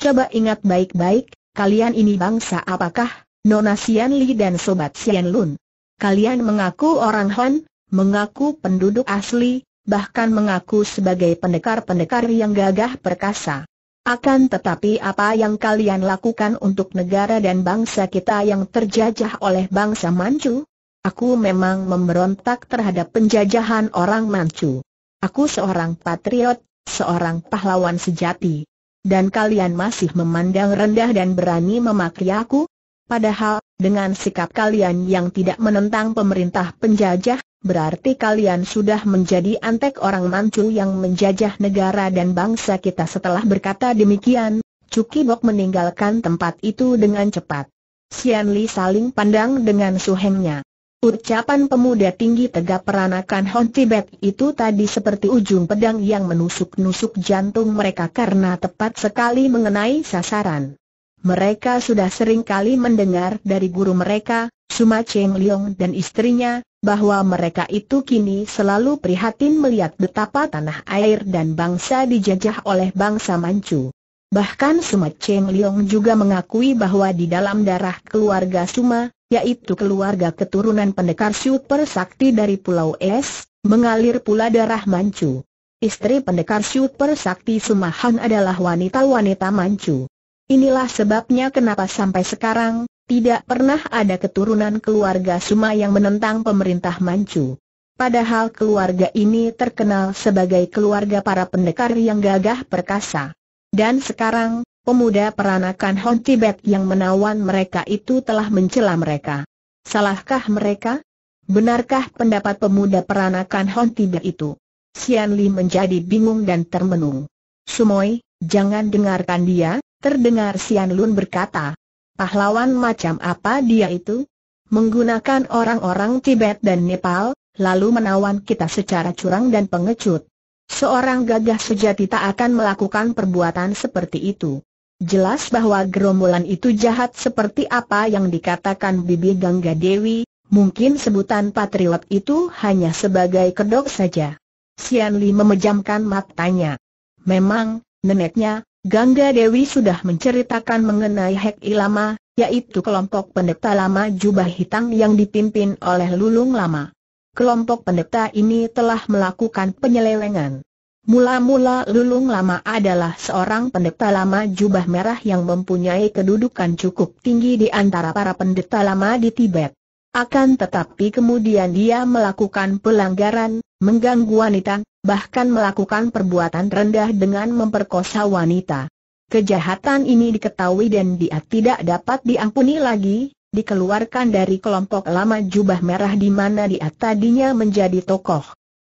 Coba ingat baik-baik, kalian ini bangsa apakah, Nona Sian Li dan Sobat Sian Lun. Kalian mengaku orang Han, mengaku penduduk asli, bahkan mengaku sebagai pendekar-pendekar yang gagah perkasa. Akan tetapi apa yang kalian lakukan untuk negara dan bangsa kita yang terjajah oleh bangsa Manchu? Aku memang memberontak terhadap penjajahan orang Manchu. Aku seorang patriot, seorang pahlawan sejati. Dan kalian masih memandang rendah dan berani memaki aku? Padahal, dengan sikap kalian yang tidak menentang pemerintah penjajah, berarti kalian sudah menjadi antek orang mancu yang menjajah negara dan bangsa kita setelah berkata demikian, Cuki Bok meninggalkan tempat itu dengan cepat. Xian Li saling pandang dengan suhengnya. Ucapan pemuda tinggi tegap peranakan Hon Tibet itu tadi seperti ujung pedang yang menusuk-nusuk jantung mereka karena tepat sekali mengenai sasaran. Mereka sudah sering kali mendengar dari guru mereka, Suma Cheng Leong dan istrinya, bahwa mereka itu kini selalu prihatin melihat betapa tanah air dan bangsa dijajah oleh bangsa Manchu. Bahkan Suma Cheng Leong juga mengakui bahwa di dalam darah keluarga Suma, yaitu keluarga keturunan pendekar super sakti dari Pulau Es, mengalir pula darah Manchu. Istri pendekar super sakti Sumahan adalah wanita-wanita Manchu. Inilah sebabnya kenapa sampai sekarang, tidak pernah ada keturunan keluarga Suma yang menentang pemerintah Manchu. Padahal keluarga ini terkenal sebagai keluarga para pendekar yang gagah perkasa. Dan sekarang, pemuda peranakan Hon Tibet yang menawan mereka itu telah mencela mereka. Salahkah mereka? Benarkah pendapat pemuda peranakan Hon Tibet itu? Sian Li menjadi bingung dan termenung. Sumoi, jangan dengarkan dia, terdengar Sian Lun berkata. Pahlawan macam apa dia itu? Menggunakan orang-orang Tibet dan Nepal, lalu menawan kita secara curang dan pengecut. Seorang gagah sejati tak akan melakukan perbuatan seperti itu. Jelas bahwa gerombolan itu jahat seperti apa yang dikatakan Bibi Gangga Dewi, mungkin sebutan patriot itu hanya sebagai kedok saja. Sian Li memejamkan matanya. Memang, neneknya, Gangga Dewi sudah menceritakan mengenai Hek Ilama, yaitu kelompok pendeta lama jubah hitam yang dipimpin oleh Lulung Lama. Kelompok pendeta ini telah melakukan penyelewengan. Mula-mula Lulung Lama adalah seorang pendeta lama jubah merah yang mempunyai kedudukan cukup tinggi di antara para pendeta lama di Tibet. Akan tetapi kemudian dia melakukan pelanggaran, mengganggu wanita, bahkan melakukan perbuatan rendah dengan memperkosa wanita. Kejahatan ini diketahui dan dia tidak dapat diampuni lagi, dikeluarkan dari kelompok lama jubah merah di mana dia tadinya menjadi tokoh.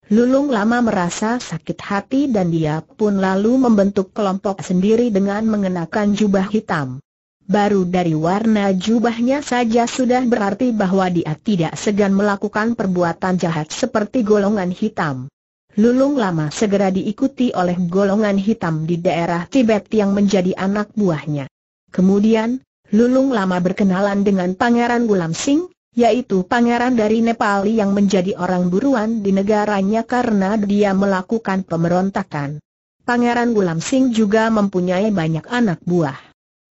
Lulung lama merasa sakit hati dan dia pun lalu membentuk kelompok sendiri dengan mengenakan jubah hitam. Baru dari warna jubahnya saja sudah berarti bahwa dia tidak segan melakukan perbuatan jahat seperti golongan hitam. Lulung Lama segera diikuti oleh golongan hitam di daerah Tibet yang menjadi anak buahnya. Kemudian, Lulung Lama berkenalan dengan Pangeran Gulam Singh, yaitu pangeran dari Nepal yang menjadi orang buruan di negaranya karena dia melakukan pemberontakan. Pangeran Gulam Singh juga mempunyai banyak anak buah.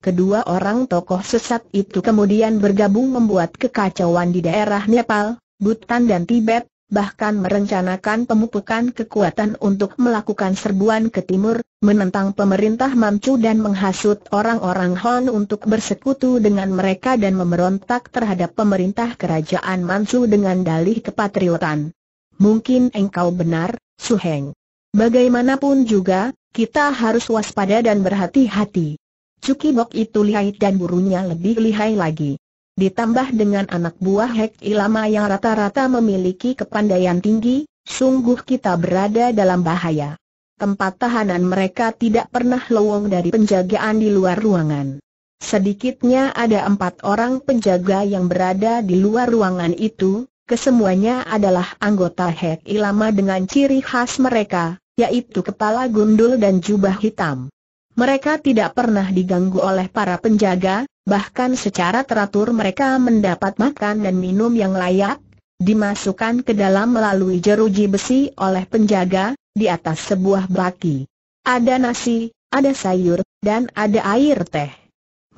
Kedua orang tokoh sesat itu kemudian bergabung membuat kekacauan di daerah Nepal, Bhutan dan Tibet, bahkan merencanakan pemupukan kekuatan untuk melakukan serbuan ke timur, menentang pemerintah Mamcu dan menghasut orang-orang Hon untuk bersekutu dengan mereka dan memberontak terhadap pemerintah kerajaan Mamcu dengan dalih kepatriotan. Mungkin engkau benar, Suheng. Bagaimanapun juga, kita harus waspada dan berhati-hati. Cuki Bok itu lihai dan burunya lebih lihai lagi ditambah dengan anak buah Hek Ilama yang rata-rata memiliki kepandaian tinggi, sungguh kita berada dalam bahaya. Tempat tahanan mereka tidak pernah lowong dari penjagaan di luar ruangan. Sedikitnya ada empat orang penjaga yang berada di luar ruangan itu, kesemuanya adalah anggota Hek Ilama dengan ciri khas mereka, yaitu kepala gundul dan jubah hitam. Mereka tidak pernah diganggu oleh para penjaga, bahkan secara teratur mereka mendapat makan dan minum yang layak, dimasukkan ke dalam melalui jeruji besi oleh penjaga, di atas sebuah baki. Ada nasi, ada sayur, dan ada air teh.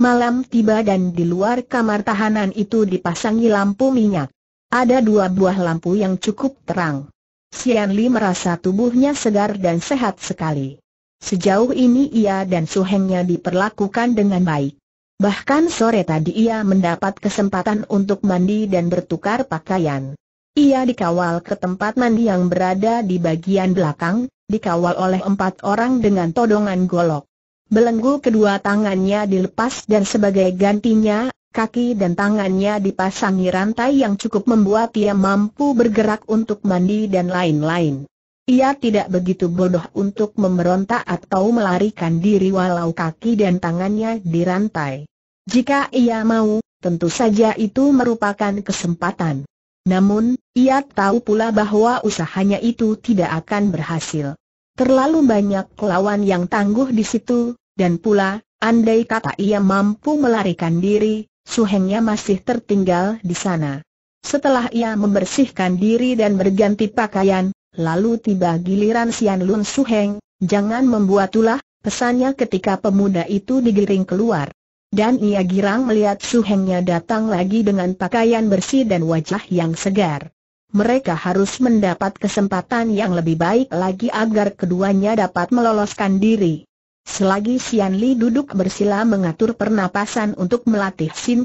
Malam tiba dan di luar kamar tahanan itu dipasangi lampu minyak. Ada dua buah lampu yang cukup terang. Sian Li merasa tubuhnya segar dan sehat sekali. Sejauh ini ia dan suhengnya diperlakukan dengan baik. Bahkan sore tadi ia mendapat kesempatan untuk mandi dan bertukar pakaian. Ia dikawal ke tempat mandi yang berada di bagian belakang, dikawal oleh empat orang dengan todongan golok. Belenggu kedua tangannya dilepas dan sebagai gantinya, kaki dan tangannya dipasangi rantai yang cukup membuat ia mampu bergerak untuk mandi dan lain-lain. Ia tidak begitu bodoh untuk memberontak atau melarikan diri walau kaki dan tangannya dirantai. Jika ia mau, tentu saja itu merupakan kesempatan. Namun, ia tahu pula bahwa usahanya itu tidak akan berhasil. Terlalu banyak lawan yang tangguh di situ, dan pula, andai kata ia mampu melarikan diri, suhengnya masih tertinggal di sana. Setelah ia membersihkan diri dan berganti pakaian, Lalu tiba giliran Sian Lun Su Heng, jangan membuat ulah, pesannya ketika pemuda itu digiring keluar. Dan ia girang melihat Su Hengnya datang lagi dengan pakaian bersih dan wajah yang segar. Mereka harus mendapat kesempatan yang lebih baik lagi agar keduanya dapat meloloskan diri. Selagi Sian Li duduk bersila mengatur pernapasan untuk melatih Sin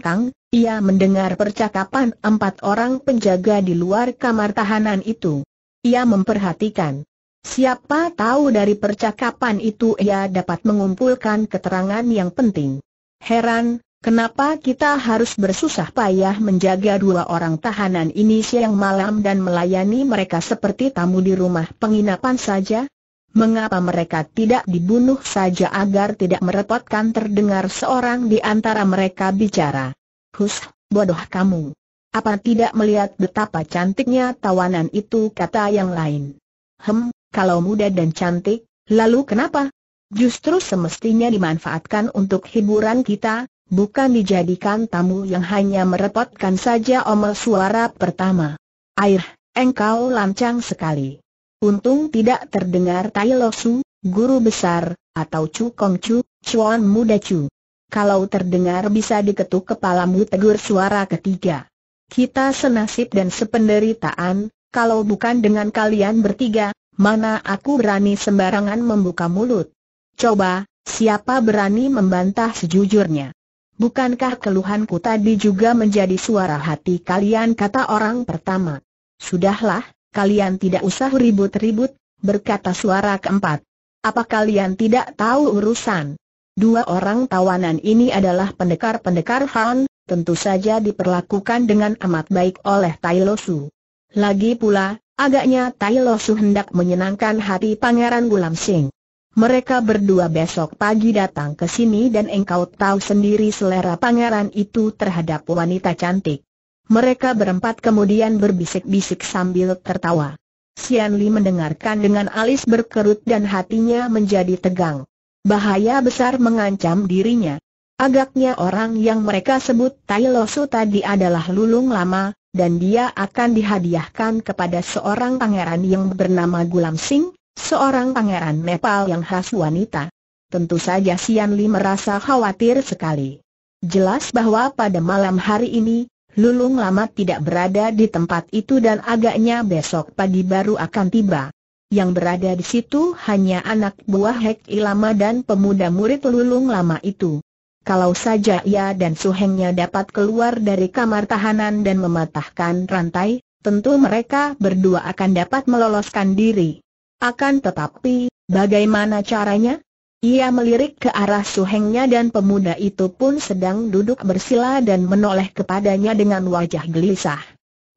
ia mendengar percakapan empat orang penjaga di luar kamar tahanan itu. Ia memperhatikan. Siapa tahu dari percakapan itu ia dapat mengumpulkan keterangan yang penting. Heran, kenapa kita harus bersusah payah menjaga dua orang tahanan ini siang malam dan melayani mereka seperti tamu di rumah penginapan saja? Mengapa mereka tidak dibunuh saja agar tidak merepotkan terdengar seorang di antara mereka bicara? Hus, bodoh kamu. Apa tidak melihat betapa cantiknya tawanan itu kata yang lain? Hem, kalau muda dan cantik, lalu kenapa? Justru semestinya dimanfaatkan untuk hiburan kita, bukan dijadikan tamu yang hanya merepotkan saja omel suara pertama. Air, engkau lancang sekali. Untung tidak terdengar Tai Losu, guru besar, atau Chu Kong Chu, Chuan Muda Chu. Kalau terdengar bisa diketuk kepalamu tegur suara ketiga. Kita senasib dan sependeritaan, kalau bukan dengan kalian bertiga, mana aku berani sembarangan membuka mulut. Coba, siapa berani membantah sejujurnya? Bukankah keluhanku tadi juga menjadi suara hati kalian kata orang pertama? Sudahlah, kalian tidak usah ribut-ribut, berkata suara keempat. Apa kalian tidak tahu urusan? Dua orang tawanan ini adalah pendekar-pendekar Han, tentu saja diperlakukan dengan amat baik oleh Tai Losu. Lagi pula, agaknya Tai Losu hendak menyenangkan hati Pangeran Gulam Sing. Mereka berdua besok pagi datang ke sini dan engkau tahu sendiri selera pangeran itu terhadap wanita cantik. Mereka berempat kemudian berbisik-bisik sambil tertawa. Sian Li mendengarkan dengan alis berkerut dan hatinya menjadi tegang. Bahaya besar mengancam dirinya. Agaknya orang yang mereka sebut Tai Losu tadi adalah lulung lama, dan dia akan dihadiahkan kepada seorang pangeran yang bernama Gulam Singh, seorang pangeran Nepal yang khas wanita. Tentu saja Sian Li merasa khawatir sekali. Jelas bahwa pada malam hari ini, Lulung lama tidak berada di tempat itu dan agaknya besok pagi baru akan tiba yang berada di situ hanya anak buah Hek Ilama dan pemuda murid lulung lama itu. Kalau saja ia dan suhengnya dapat keluar dari kamar tahanan dan mematahkan rantai, tentu mereka berdua akan dapat meloloskan diri. Akan tetapi, bagaimana caranya? Ia melirik ke arah suhengnya dan pemuda itu pun sedang duduk bersila dan menoleh kepadanya dengan wajah gelisah.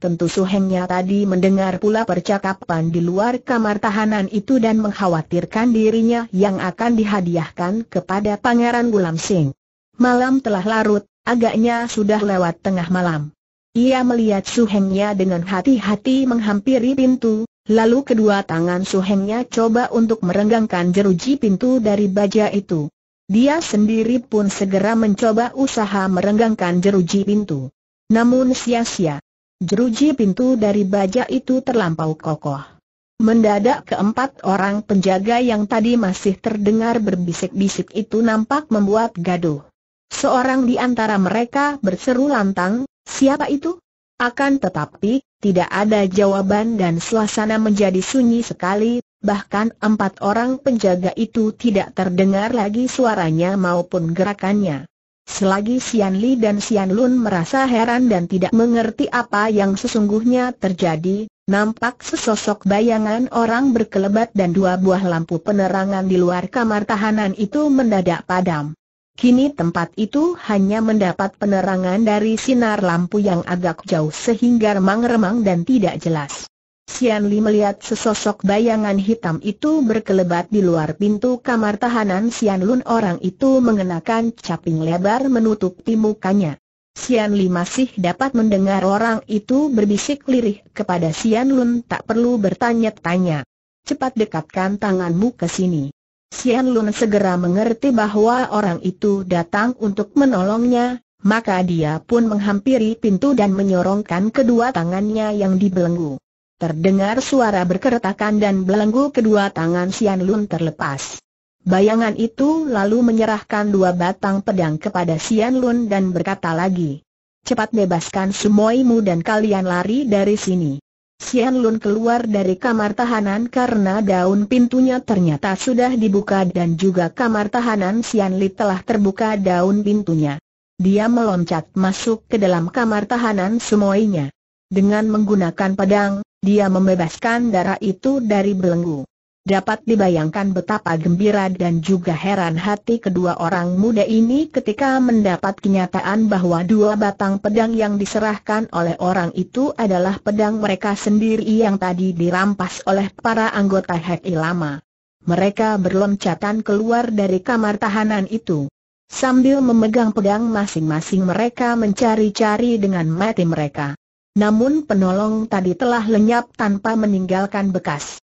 Tentu Suhengnya tadi mendengar pula percakapan di luar kamar tahanan itu dan mengkhawatirkan dirinya yang akan dihadiahkan kepada Pangeran Gulam Sing. Malam telah larut, agaknya sudah lewat tengah malam. Ia melihat Suhengnya dengan hati-hati menghampiri pintu, lalu kedua tangan Suhengnya coba untuk merenggangkan jeruji pintu dari baja itu. Dia sendiri pun segera mencoba usaha merenggangkan jeruji pintu. Namun sia-sia. Jeruji pintu dari baja itu terlampau kokoh. Mendadak keempat orang penjaga yang tadi masih terdengar berbisik-bisik itu nampak membuat gaduh. Seorang di antara mereka berseru lantang, siapa itu? Akan tetapi, tidak ada jawaban dan suasana menjadi sunyi sekali, bahkan empat orang penjaga itu tidak terdengar lagi suaranya maupun gerakannya. Selagi Sian Li dan Sian Lun merasa heran dan tidak mengerti apa yang sesungguhnya terjadi, nampak sesosok bayangan orang berkelebat dan dua buah lampu penerangan di luar kamar tahanan itu mendadak padam. Kini tempat itu hanya mendapat penerangan dari sinar lampu yang agak jauh sehingga remang-remang dan tidak jelas. Sian Li melihat sesosok bayangan hitam itu berkelebat di luar pintu kamar tahanan Sian Lun orang itu mengenakan caping lebar menutupi mukanya. Sian Li masih dapat mendengar orang itu berbisik lirih kepada Sian Lun tak perlu bertanya-tanya. Cepat dekatkan tanganmu ke sini. Sian Lun segera mengerti bahwa orang itu datang untuk menolongnya, maka dia pun menghampiri pintu dan menyorongkan kedua tangannya yang dibelenggu. Terdengar suara berkeretakan dan belenggu kedua tangan Sian Lun terlepas. Bayangan itu lalu menyerahkan dua batang pedang kepada Sian Lun dan berkata lagi, Cepat bebaskan semuaimu dan kalian lari dari sini. Sian Lun keluar dari kamar tahanan karena daun pintunya ternyata sudah dibuka dan juga kamar tahanan Sian Li telah terbuka daun pintunya. Dia meloncat masuk ke dalam kamar tahanan semuanya. Dengan menggunakan pedang, dia membebaskan darah itu dari belenggu. Dapat dibayangkan betapa gembira dan juga heran hati kedua orang muda ini ketika mendapat kenyataan bahwa dua batang pedang yang diserahkan oleh orang itu adalah pedang mereka sendiri yang tadi dirampas oleh para anggota Hek Ilama. Mereka berloncatan keluar dari kamar tahanan itu. Sambil memegang pedang masing-masing mereka mencari-cari dengan mati mereka. Namun penolong tadi telah lenyap tanpa meninggalkan bekas.